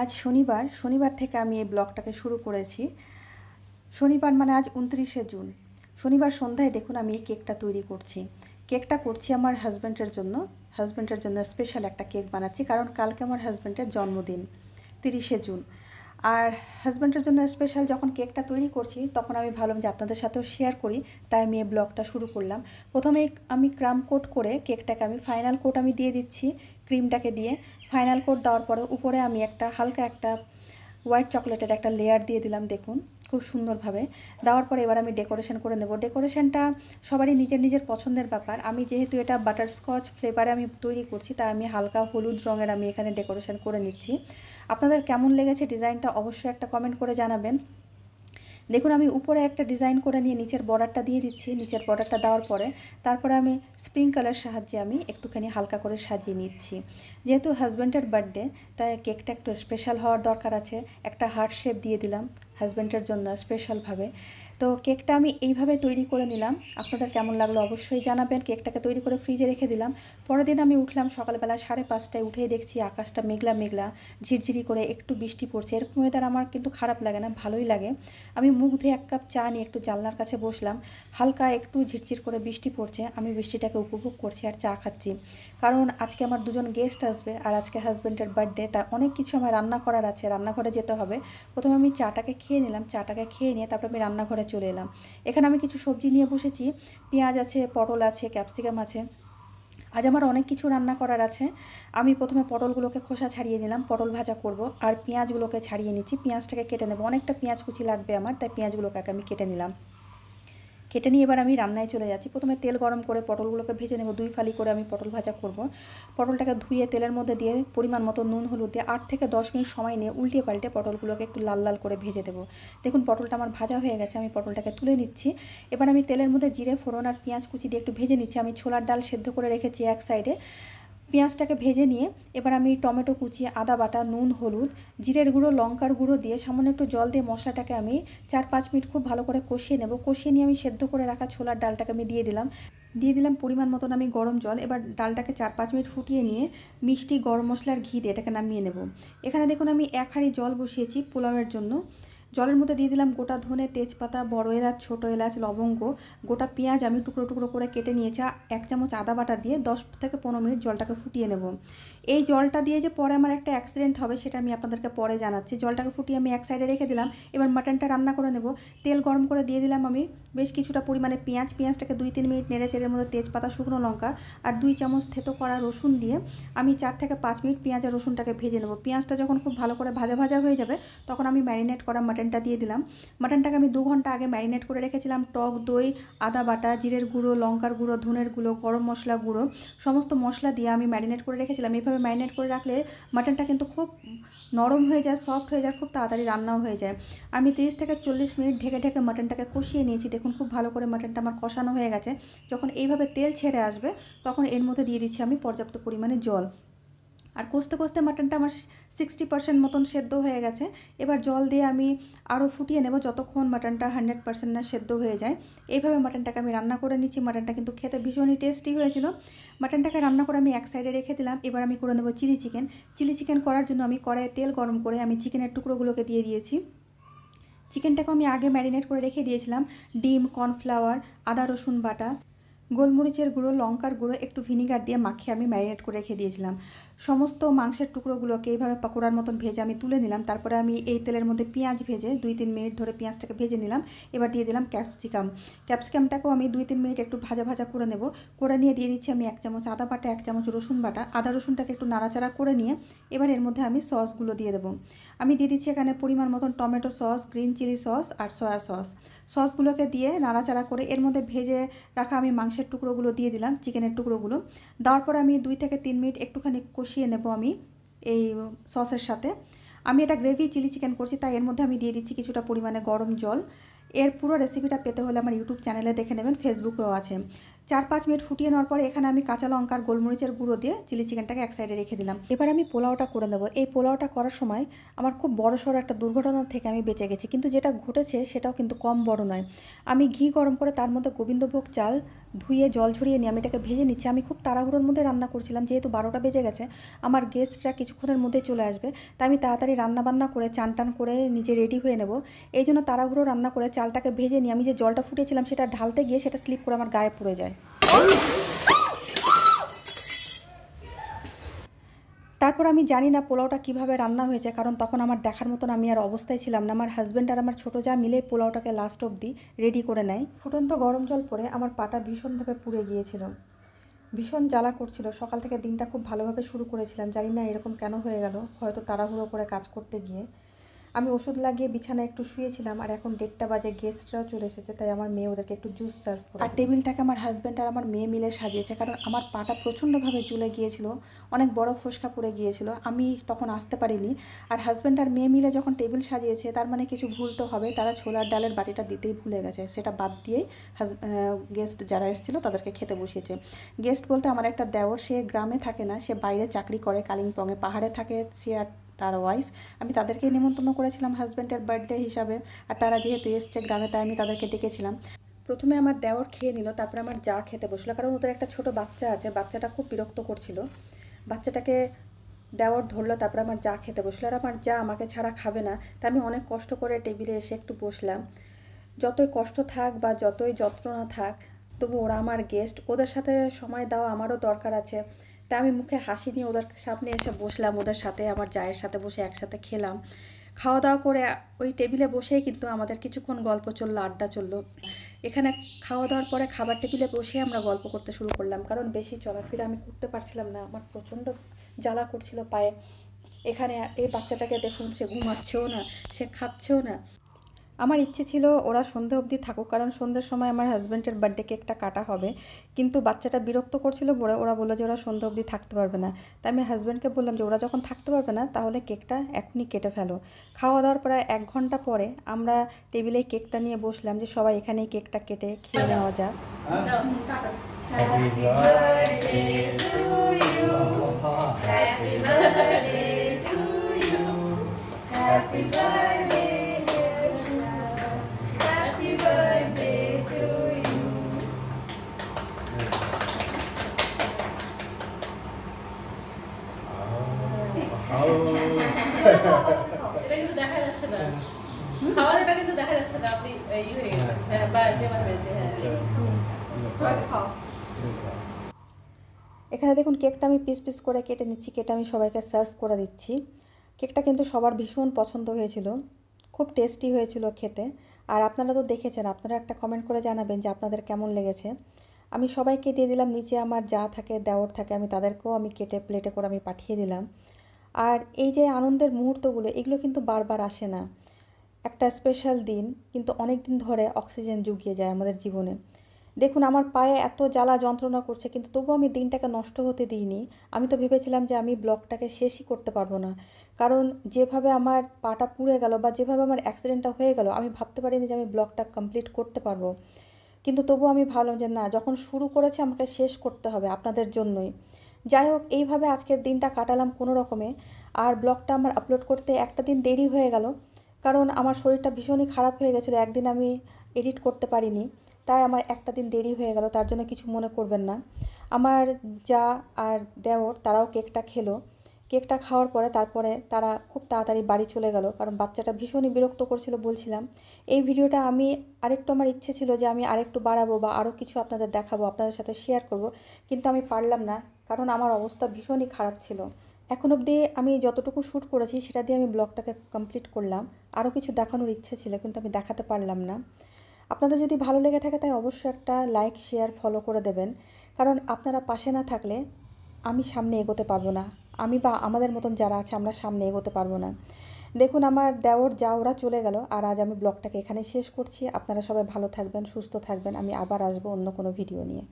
আজ শনিবার শনিবার থেকে আমি এই ব্লগটাকে শুরু করেছি শনিবার মানে আজ উনত্রিশে জুন শনিবার সন্ধ্যায় দেখুন আমি এই কেকটা তৈরি করছি কেকটা করছি আমার হাজব্যান্ডের জন্য হাজব্যান্ডের জন্য স্পেশাল একটা কেক বানাচ্ছি কারণ কালকে আমার হাজব্যান্ডের জন্মদিন তিরিশে জুন আর হাজব্যান্ডের জন্য স্পেশাল যখন কেকটা তৈরি করছি তখন আমি ভাবলাম যে আপনাদের সাথেও শেয়ার করি তাই আমি এই ব্লগটা শুরু করলাম প্রথমে আমি ক্রাম কোট করে কেকটাকে আমি ফাইনাল কোট আমি দিয়ে দিচ্ছি ক্রিমটাকে দিয়ে ফাইনাল কোট দেওয়ার পরে উপরে আমি একটা হালকা একটা হোয়াইট চকলেটের একটা লেয়ার দিয়ে দিলাম দেখুন খুব সুন্দরভাবে দেওয়ার পরে এবার আমি ডেকোরেশন করে নেব ডেকোরেশনটা সবারই নিজের নিজের পছন্দের ব্যাপার আমি যেহেতু এটা বাটারস্কচ ফ্লেভারে আমি তৈরি করছি তাই আমি হালকা হলুদ রঙের আমি এখানে ডেকোরেশন করে নিচ্ছি আপনাদের কেমন লেগেছে ডিজাইনটা অবশ্যই একটা কমেন্ট করে জানাবেন দেখুন আমি উপরে একটা ডিজাইন করে নিয়ে নিচের বর্ডারটা দিয়ে দিচ্ছি নিচের বর্ডারটা দেওয়ার পরে তারপরে আমি কালার সাহায্যে আমি একটুখানি হালকা করে সাজিয়ে নিচ্ছি যেহেতু হাজব্যান্ডের বার্থডে তাই কেকটা একটু স্পেশাল হওয়ার দরকার আছে একটা হার্ট শেপ দিয়ে দিলাম হাজব্যান্ডের জন্য স্পেশালভাবে তো কেকটা আমি এইভাবে তৈরি করে নিলাম আপনাদের কেমন লাগলো অবশ্যই জানাবেন কেকটাকে তৈরি করে ফ্রিজে রেখে দিলাম পরের দিন আমি উঠলাম সকালবেলা সাড়ে পাঁচটায় উঠে দেখছি আকাশটা মেঘলা মেঘলা ঝিরঝিরি করে একটু বৃষ্টি পড়ছে এরকম ওয়েদার আমার কিন্তু খারাপ লাগে না ভালোই লাগে আমি মুখ ধুয়ে এক কাপ চা নিয়ে একটু জানলার কাছে বসলাম হালকা একটু ঝিরঝির করে বৃষ্টি পড়ছে আমি বৃষ্টিটাকে উপভোগ করছি আর চা খাচ্ছি কারণ আজকে আমার দুজন গেস্ট আসবে আর আজকে হাজব্যান্ডের বার্থডে তা অনেক কিছু আমার রান্না করার আছে রান্নাঘরে যেতে হবে প্রথমে আমি চাটাকে খেয়ে নিলাম চাটাকে খেয়ে নিয়ে তারপর আমি রান্নাঘরে চুলায় চলে এলাম এখানে আমি কিছু সবজি নিয়ে বসেছি পেঁয়াজ আছে পটল আছে ক্যাপসিকাম আছে আজ আমার অনেক কিছু রান্না করার আছে আমি প্রথমে পটলগুলোকে খোসা ছাড়িয়ে নিলাম পটল ভাজা করব আর পেঁয়াজগুলোকে ছাড়িয়ে নিচ্ছি পেঁয়াজটাকে কেটে নেবো অনেকটা পেঁয়াজ কুচি লাগবে আমার তাই পেঁয়াজগুলোকে আমি কেটে নিলাম কেটে নিয়ে এবার আমি রান্নায় চলে যাচ্ছি প্রথমে তেল গরম করে পটলগুলোকে ভেজে নেব দুই ফালি করে আমি পটল ভাজা করব পটলটাকে ধুয়ে তেলের মধ্যে দিয়ে পরিমাণ মতো নুন হলুদ দিয়ে আট থেকে দশ মিনিট সময় নিয়ে উল্টে পাল্টে পটলগুলোকে একটু লাল লাল করে ভেজে দেবো দেখুন পটলটা আমার ভাজা হয়ে গেছে আমি পটলটাকে তুলে নিচ্ছি এবার আমি তেলের মধ্যে জিরে ফোড়ন আর পেঁয়াজ কুচি দিয়ে একটু ভেজে নিচ্ছি আমি ছোলার ডাল সেদ্ধ করে রেখেছি এক সাইডে পেঁয়াজটাকে ভেজে নিয়ে এবার আমি টমেটো কুচি আদা বাটা নুন হলুদ জিরের গুঁড়ো লঙ্কার গুঁড়ো দিয়ে সামান্য একটু জল দিয়ে মশলাটাকে আমি চার পাঁচ মিনিট খুব ভালো করে কষিয়ে নেব কষিয়ে নিয়ে আমি সেদ্ধ করে রাখা ছোলার ডালটাকে আমি দিয়ে দিলাম দিয়ে দিলাম পরিমাণ মতন আমি গরম জল এবার ডালটাকে চার পাঁচ মিনিট ফুটিয়ে নিয়ে মিষ্টি গরম মশলার ঘি দিয়ে এটাকে নামিয়ে নেব এখানে দেখুন আমি এক হাঁড়ি জল বসিয়েছি পোলাওয়ের জন্য জলের মধ্যে দিয়ে দিলাম গোটা ধনে তেজপাতা বড় এলাচ ছোটো এলাচ লবঙ্গ গোটা পেঁয়াজ আমি টুকরো টুকরো করে কেটে নিয়েছি এক চামচ আদা বাটা দিয়ে দশ থেকে পনেরো মিনিট জলটাকে ফুটিয়ে নেব এই জলটা দিয়ে যে পরে আমার একটা অ্যাক্সিডেন্ট হবে সেটা আমি আপনাদেরকে পরে জানাচ্ছি জলটাকে ফুটিয়ে আমি এক সাইডে রেখে দিলাম এবার মাটনটা রান্না করে নেব তেল গরম করে দিয়ে দিলাম আমি বেশ কিছুটা পরিমাণে পেঁয়াজ পেঁয়াজটাকে দুই তিন মিনিট নেড়ে চেড়ের মধ্যে তেজপাতা শুকনো লঙ্কা আর দুই চামচ থেতো করা রসুন দিয়ে আমি চার থেকে পাঁচ মিনিট পেঁয়াজ আর রসুনটাকে ভেজে নেব পেঁয়াজটা যখন খুব ভালো করে ভাজা ভাজা হয়ে যাবে তখন আমি ম্যারিনেট করা মাটনটা দিয়ে দিলাম মাটনটাকে আমি দু ঘন্টা আগে ম্যারিনেট করে রেখেছিলাম টক দই আদা বাটা জিরের গুঁড়ো লঙ্কার গুঁড়ো ধনের গুঁড়ো গরম মশলা গুঁড়ো সমস্ত মশলা দিয়ে আমি ম্যারিনেট করে রেখেছিলাম এইভাবে ম্যারিনেট করে রাখলে মাটনটা কিন্তু খুব নরম হয়ে যায় সফট হয়ে যায় খুব তাড়াতাড়ি রান্নাও হয়ে যায় আমি তিরিশ থেকে চল্লিশ মিনিট ঢেকে ঢেকে মাটনটাকে কষিয়ে নিয়েছি দেখুন খুব ভালো করে মাটনটা আমার কষানো হয়ে গেছে যখন এইভাবে তেল ছেড়ে আসবে তখন এর মধ্যে দিয়ে দিচ্ছি আমি পর্যাপ্ত পরিমাণে জল আর কষতে কষতে মাটনটা আমার সিক্সটি পার্সেন্ট মতন সেদ্ধ হয়ে গেছে এবার জল দিয়ে আমি আরও ফুটিয়ে নেব যতক্ষণ মাটনটা হান্ড্রেড পার্সেন্ট না সেদ্ধ হয়ে যায় এইভাবে মাটনটাকে আমি রান্না করে নিচ্ছি মাটনটা কিন্তু খেতে ভীষণই টেস্টি হয়েছিল মাটনটাকে রান্না করে আমি এক সাইডে রেখে দিলাম এবার আমি করে নেব চিলি চিকেন চিলি চিকেন করার জন্য আমি কড়াইয়ে তেল গরম করে আমি চিকেনের টুকরোগুলোকে দিয়ে দিয়েছি চিকেনটাকেও আমি আগে ম্যারিনেট করে রেখে দিয়েছিলাম ডিম কর্নফ্লাওয়ার আদা রসুন বাটা গোলমরিচের গুঁড়ো লঙ্কার গুঁড়ো একটু ভিনিগার দিয়ে মাখিয়ে আমি ম্যারিনেট করে রেখে দিয়েছিলাম সমস্ত মাংসের টুকরোগুলোকে এইভাবে পাকোড়ার মতন ভেজে আমি তুলে নিলাম তারপরে আমি এই তেলের মধ্যে পেঁয়াজ ভেজে দুই তিন মিনিট ধরে পেঁয়াজটাকে ভেজে নিলাম এবার দিয়ে দিলাম ক্যাপসিকাম ক্যাপসিকামটাকেও আমি দুই তিন মিনিট একটু ভাজা ভাজা করে নেব করে নিয়ে দিয়ে দিচ্ছি আমি এক চামচ আদা বাটা এক চামচ রসুন বাটা আদা রসুনটাকে একটু নাড়াচাড়া করে নিয়ে এবার এর মধ্যে আমি সসগুলো দিয়ে দেবো আমি দিয়ে দিচ্ছি এখানে পরিমাণ মতন tomato sauce green chilli sauce আর সয়া সস সসগুলোকে দিয়ে নাড়াচাড়া করে এর মধ্যে ভেজে রাখা আমি মাংস মাংসের টুকরোগুলো দিয়ে দিলাম চিকেনের টুকরোগুলো দেওয়ার পর আমি দুই থেকে তিন মিনিট একটুখানি কষিয়ে নেব আমি এই সসের সাথে আমি এটা গ্রেভি চিলি চিকেন করছি তাই এর মধ্যে আমি দিয়ে দিচ্ছি কিছুটা পরিমাণে গরম জল এর পুরো রেসিপিটা পেতে হলে আমার ইউটিউব চ্যানেলে দেখে নেবেন ফেসবুকেও আছে চার পাঁচ মিনিট ফুটিয়ে নেওয়ার পরে এখানে আমি কাঁচা লঙ্কার গোলমরিচের গুঁড়ো দিয়ে চিলি চিকেনটাকে এক সাইডে রেখে দিলাম এবার আমি পোলাওটা করে নেবো এই পোলাওটা করার সময় আমার খুব বড় সড়ো একটা দুর্ঘটনা থেকে আমি বেঁচে গেছি কিন্তু যেটা ঘটেছে সেটাও কিন্তু কম বড় নয় আমি ঘি গরম করে তার মধ্যে গোবিন্দভোগ চাল ধুয়ে জল ঝরিয়ে নিয়ে আমি এটাকে ভেজে নিচ্ছি আমি খুব তাড়াহুড়োর মধ্যে রান্না করছিলাম যেহেতু বারোটা বেজে গেছে আমার গেস্টরা কিছুক্ষণের মধ্যে চলে আসবে তাই আমি তাড়াতাড়ি রান্না বান্না করে চান টান করে নিজে রেডি হয়ে নেব এই জন্য তাড়াহুড়ো রান্না করে চালটাকে ভেজে নিয়ে আমি যে জলটা ফুটেছিলাম সেটা ঢালতে গিয়ে সেটা স্লিপ করে আমার গায়ে পড়ে যায় তারপর আমি জানি না পোলাওটা কিভাবে রান্না হয়েছে কারণ তখন আমার দেখার মতন আমি আর অবস্থায় ছিলাম না আমার হাজব্যান্ড আর আমার ছোটো যা মিলে পোলাওটাকে লাস্ট অবধি রেডি করে নেয় ফুটন্ত গরম জল পরে আমার পাটা ভীষণভাবে পুড়ে গিয়েছিল ভীষণ জ্বালা করছিল সকাল থেকে দিনটা খুব ভালোভাবে শুরু করেছিলাম জানি না এরকম কেন হয়ে গেল হয়তো তাড়াহুড়ো করে কাজ করতে গিয়ে আমি ওষুধ লাগিয়ে বিছানায় একটু শুয়েছিলাম আর এখন দেড়টা বাজে গেস্টরাও চলে এসেছে তাই আমার মেয়ে ওদেরকে একটু জুস সার্ভ করে আর টেবিলটাকে আমার হাজব্যান্ড আর আমার মেয়ে মিলে সাজিয়েছে কারণ আমার পাটা প্রচণ্ডভাবে জুলে গিয়েছিল অনেক বড় ফোসকা পড়ে গিয়েছিল আমি তখন আসতে পারিনি আর হাজব্যান্ড আর মেয়ে মিলে যখন টেবিল সাজিয়েছে তার মানে কিছু ভুল তো হবে তারা ছোলার ডালের বাটিটা দিতেই ভুলে গেছে সেটা বাদ দিয়েই হাজ গেস্ট যারা এসেছিলো তাদেরকে খেতে বসিয়েছে গেস্ট বলতে আমার একটা দেওর সে গ্রামে থাকে না সে বাইরে চাকরি করে কালিম্পংয়ে পাহাড়ে থাকে সে আর তার ওয়াইফ আমি তাদেরকে নিমন্ত্রণ করেছিলাম হাজব্যান্ডের বার্থডে হিসাবে আর তারা যেহেতু এসছে গ্রামে তাই আমি তাদেরকে ডেকেছিলাম প্রথমে আমার দেওর খেয়ে নিল তারপরে আমার যা খেতে বসলো কারণ ওদের একটা ছোট বাচ্চা আছে বাচ্চাটা খুব বিরক্ত করছিল বাচ্চাটাকে দেওয়ার ধরলো তারপরে আমার যা খেতে বসলো আর আমার যা আমাকে ছাড়া খাবে না তা আমি অনেক কষ্ট করে টেবিলে এসে একটু বসলাম যতই কষ্ট থাক বা যতই যত্ন না থাক তবু ওরা আমার গেস্ট ওদের সাথে সময় দেওয়া আমারও দরকার আছে তা আমি মুখে হাসি নিয়ে ওদের সামনে এসে বসলাম ওদের সাথে আমার জায়ের সাথে বসে একসাথে খেলাম খাওয়া দাওয়া করে ওই টেবিলে বসেই কিন্তু আমাদের কিছুক্ষণ গল্প চললো আড্ডা চললো এখানে খাওয়া দাওয়ার পরে খাবার টেবিলে বসে আমরা গল্প করতে শুরু করলাম কারণ বেশি চলাফেরা আমি করতে পারছিলাম না আমার প্রচণ্ড জ্বালা করছিল পায়ে এখানে এই বাচ্চাটাকে দেখুন সে ঘুমাচ্ছেও না সে খাচ্ছেও না আমার ইচ্ছে ছিল ওরা সন্ধে অবধি থাকুক কারণ সন্ধ্যের সময় আমার হাজব্যান্ডের বার্থডে কেকটা কাটা হবে কিন্তু বাচ্চাটা বিরক্ত করছিল বলে ওরা বললো যে ওরা সন্ধে অবধি থাকতে পারবে না তাই আমি হাজব্যান্ডকে বললাম যে ওরা যখন থাকতে পারবে না তাহলে কেকটা এখনই কেটে ফেলো খাওয়া দাওয়ার প্রায় এক ঘন্টা পরে আমরা টেবিলে কেকটা নিয়ে বসলাম যে সবাই এখানেই কেকটা কেটে খেয়ে নেওয়া যাক Happy birthday to you. Happy birthday. ইয়ে হ্যাঁ, মানে হ্যাঁ। এখানে দেখুন কেকটা আমি পিস পিস করে কেটে নিচ্ছি কেটে আমি সবাইকে সার্ভ করে দিচ্ছি কেকটা কিন্তু সবার ভীষণ পছন্দ হয়েছিল খুব টেস্টি হয়েছিল খেতে আর আপনারা তো দেখেছেন আপনারা একটা কমেন্ট করে জানাবেন যে আপনাদের কেমন লেগেছে আমি সবাইকে দিয়ে দিলাম নিচে আমার যা থাকে দেওয়ার থাকে আমি তাদেরকেও আমি কেটে প্লেটে করে আমি পাঠিয়ে দিলাম আর এই যে আনন্দের মুহূর্তগুলো এগুলো কিন্তু বারবার আসে না একটা স্পেশাল দিন কিন্তু অনেক দিন ধরে অক্সিজেন জুগিয়ে যায় আমাদের জীবনে দেখুন আমার পায়ে এত জ্বালা যন্ত্রণা করছে কিন্তু তবুও আমি দিনটাকে নষ্ট হতে দিইনি আমি তো ভেবেছিলাম যে আমি ব্লগটাকে শেষই করতে পারবো না কারণ যেভাবে আমার পাটা পুড়ে গেল বা যেভাবে আমার অ্যাক্সিডেন্টটা হয়ে গেল আমি ভাবতে পারিনি যে আমি ব্লগটা কমপ্লিট করতে পারবো কিন্তু তবুও আমি ভাবলাম যে না যখন শুরু করেছে আমাকে শেষ করতে হবে আপনাদের জন্যই যাই হোক এইভাবে আজকের দিনটা কাটালাম কোনো রকমে আর ব্লগটা আমার আপলোড করতে একটা দিন দেরি হয়ে গেল কারণ আমার শরীরটা ভীষণই খারাপ হয়ে গেছিলো একদিন আমি এডিট করতে পারিনি তাই আমার একটা দিন দেরি হয়ে গেল তার জন্য কিছু মনে করবেন না আমার যা আর দেওর তারাও কেকটা খেলো কেকটা খাওয়ার পরে তারপরে তারা খুব তাড়াতাড়ি বাড়ি চলে গেল কারণ বাচ্চাটা ভীষণই বিরক্ত করছিল বলছিলাম এই ভিডিওটা আমি আরেকটু আমার ইচ্ছে ছিল যে আমি আরেকটু বাড়াবো বা আরও কিছু আপনাদের দেখাবো আপনাদের সাথে শেয়ার করব কিন্তু আমি পারলাম না কারণ আমার অবস্থা ভীষণই খারাপ ছিল এখন অবধি আমি যতটুকু শ্যুট করেছি সেটা দিয়ে আমি ব্লগটাকে কমপ্লিট করলাম আরও কিছু দেখানোর ইচ্ছে ছিল কিন্তু আমি দেখাতে পারলাম না আপনাদের যদি ভালো লেগে থাকে তাই অবশ্যই একটা লাইক শেয়ার ফলো করে দেবেন কারণ আপনারা পাশে না থাকলে আমি সামনে এগোতে পারবো না আমি বা আমাদের মতন যারা আছে আমরা সামনে এগোতে পারবো না দেখুন আমার দেওর যা ওরা চলে গেল আর আজ আমি ব্লগটাকে এখানে শেষ করছি আপনারা সবাই ভালো থাকবেন সুস্থ থাকবেন আমি আবার আসবো অন্য কোনো ভিডিও নিয়ে